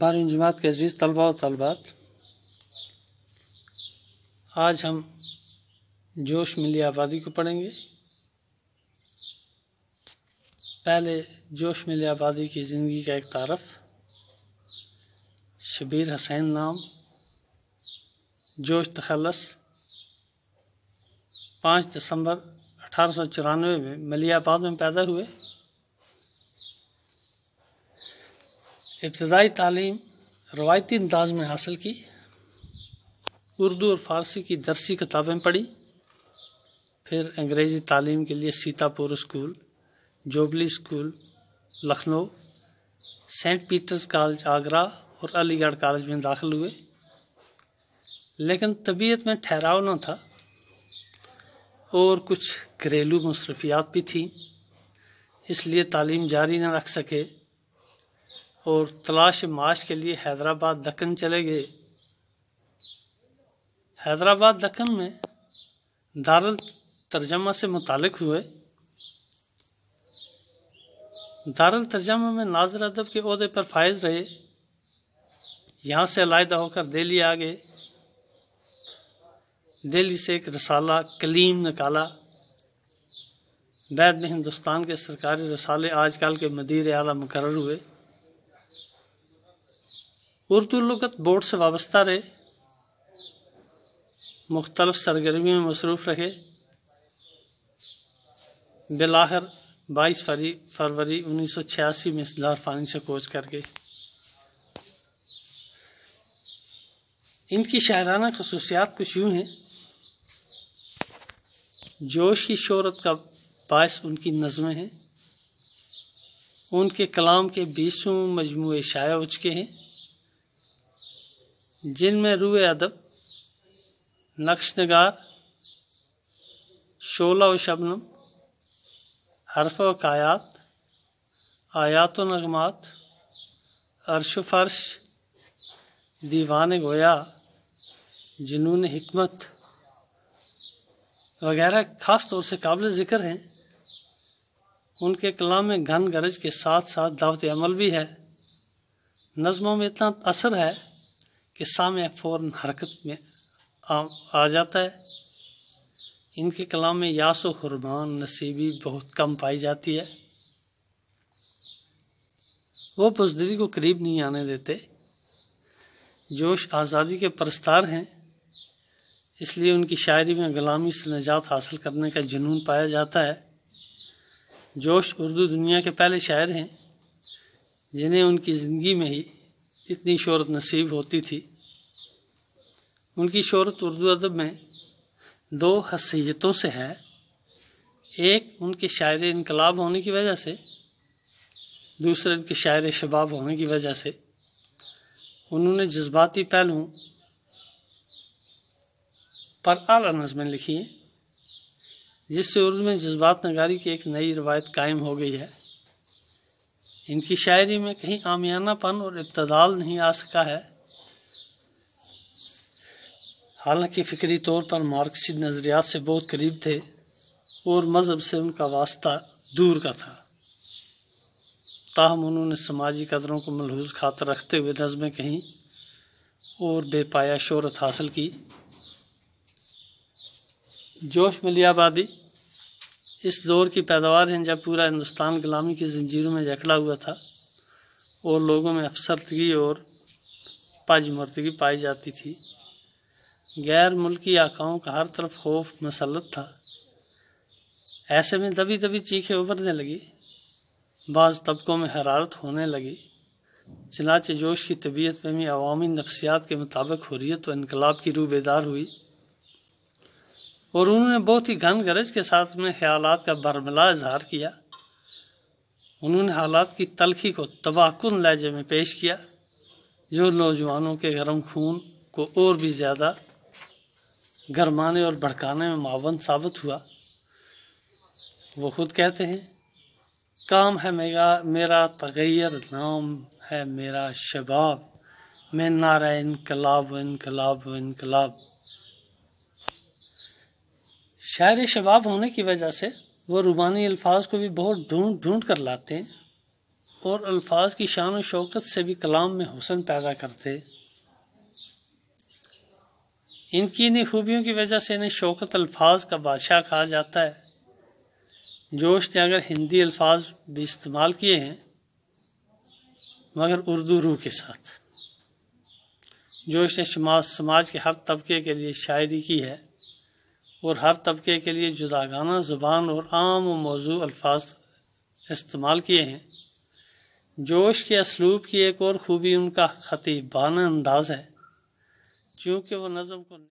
बारहवीं जमात के अजीज़ तलबा और तलबात आज हम जोश मिली आबादी को पढ़ेंगे पहले जोश मिली आबादी की ज़िंदगी का एक तारफ़ शबीर हसैन नाम जोश तखलस पाँच दिसंबर अठारह सौ चौरानवे में मलियाबाद में पैदा हुए इब्तदाई तालीम रवायती अंदाज में हासिल की उर्दू और फारसी की दरसी किताबें पढ़ी फिर अंग्रेज़ी तालीम के लिए Sitapur school Jubilee school Lucknow saint Peter's college Agra और अलीगढ़ कॉलेज में दाखिल हुए लेकिन तबीयत में ठहराव ना था और कुछ घरेलू मसरूफियात भी थी इसलिए तालीम जारी ना रख सके और तलाश माश के लिए हैदराबाद दक्कन चले गए हैदराबाद दक्कन में दारुल तर्जमा से मुतक हुए दारुल तर्जमा में नाजर अदब के अहदे पर फायज रहे यहाँ से अलायदा होकर दिल्ली आ गए दिल्ली से एक रसाला कलीम निकाला बैद में हिंदुस्तान के सरकारी रसाले आजकल के मदीर आला मुकर हुए उर्दू लगत बोर्ड से वाबस्ता रहे मुख्तलफ सरगर्मी में मसरूफ़ रहे बिलाहर बाईस फरवरी उन्नीस सौ छियासी में इसदार फानी से कोच कर गए इनकी शायराना खसूसियात कुछ यूँ हैं जोश की शहरत का बायस उनकी नज़में हैं उनके कलाम के बीसों मजमू शाया उचके हैं जिनमें रूए अदब नक्श नगार शोला व शबनम हरफ व कायात आयात नगमात अरश फर्श दीवान गोया जुनून हमत वगैरह ख़ास तौर से काबिल ज़िक्र हैं उनके कलाम में घन गरज के साथ साथ दावत अमल भी है नज़मों में इतना असर है किस्सा में फ़ौर हरकत में आ, आ जाता है इनके कलाम में यास हुरमान नसीबी बहुत कम पाई जाती है वो बुजदरी को करीब नहीं आने देते जोश आज़ादी के परस्तार हैं इसलिए उनकी शायरी में ग़ुलामी से नजात हासिल करने का जुनून पाया जाता है जोश उर्दू दुनिया के पहले शायर हैं जिन्हें उनकी ज़िंदगी में ही इतनी शहरत नसीब होती थी उनकी शहरत उर्दू अदब में दो हसीयतों से है एक उनके शायर इनकलाब होने की वजह से दूसरे उनके शायर शबाब होने की वजह से उन्होंने जज्बाती पहलू पर अला नज़में लिखी हैं जिससे उर्दू में जज्बात नगारी की एक नई रवायत कायम हो गई है इनकी शायरी में कहीं आमियानापन और इब्तदाल नहीं आ सका है हालांकि फ़िक्री तौर पर मार्क्सी नज़रियात से बहुत करीब थे और मज़हब से उनका वास्ता दूर का था ताहम उन्होंने समाजी कदरों को मलहूज खातर रखते हुए नज़में कहीं और बेपाया शहरत हासिल की जोश में इस दौर की पैदावार हैं जब पूरा हिंदुस्तान गुलामी की जंजीरों में जकड़ा हुआ था और लोगों में अफसरदगी और पाजमर्दगी पाई जाती थी गैर मुल्की आकाओं का हर तरफ खौफ मसलत था ऐसे में दबी दबी चीखें उभरने लगी बाज़ तबकों में हरारत होने लगी चनाच जोश की तबीयत में भी अवामी नफ्सियात के मुताबिक हुरियत व इनकलाब की रूबेदार हुई और उन्होंने बहुत ही घन गरज के साथ में ख्यालात का बरमला इजहार किया उन्होंने हालात की तलखी को तबाहकुन लहजे में पेश किया जो नौजवानों के गर्म खून को और भी ज़्यादा गरमाने और भड़काने में मावन साबित हुआ वो खुद कहते हैं काम है मेरा मेरा तगैर नाम है मेरा शबाब मैं नारा इनकलाब इनकलाब इनकलाब शायर शबाब होने की वजह से वो रूबानी अल्फाज को भी बहुत ढूंढ ढूंढ कर लाते हैं और अल्फाज की शान और शौकत से भी कलाम में हुसन पैदा करते इनकी इन्हीं खूबियों की वजह से इन्हें शौकत अल्फाज का बादशाह कहा जाता है जोश ने अगर हिंदी अल्फाज भी इस्तेमाल किए हैं मगर उर्दू रूह के साथ जोश ने समाज के हर तबके के लिए शायरी की है और हर तबके के लिए जुदागाना ज़ुबान और आम व मौजू अल्फाज इस्तेमाल किए हैं जोश के असलूब की एक और ख़ूबी उनका खतीबाना अंदाज़ है चूँकि वह नज़म को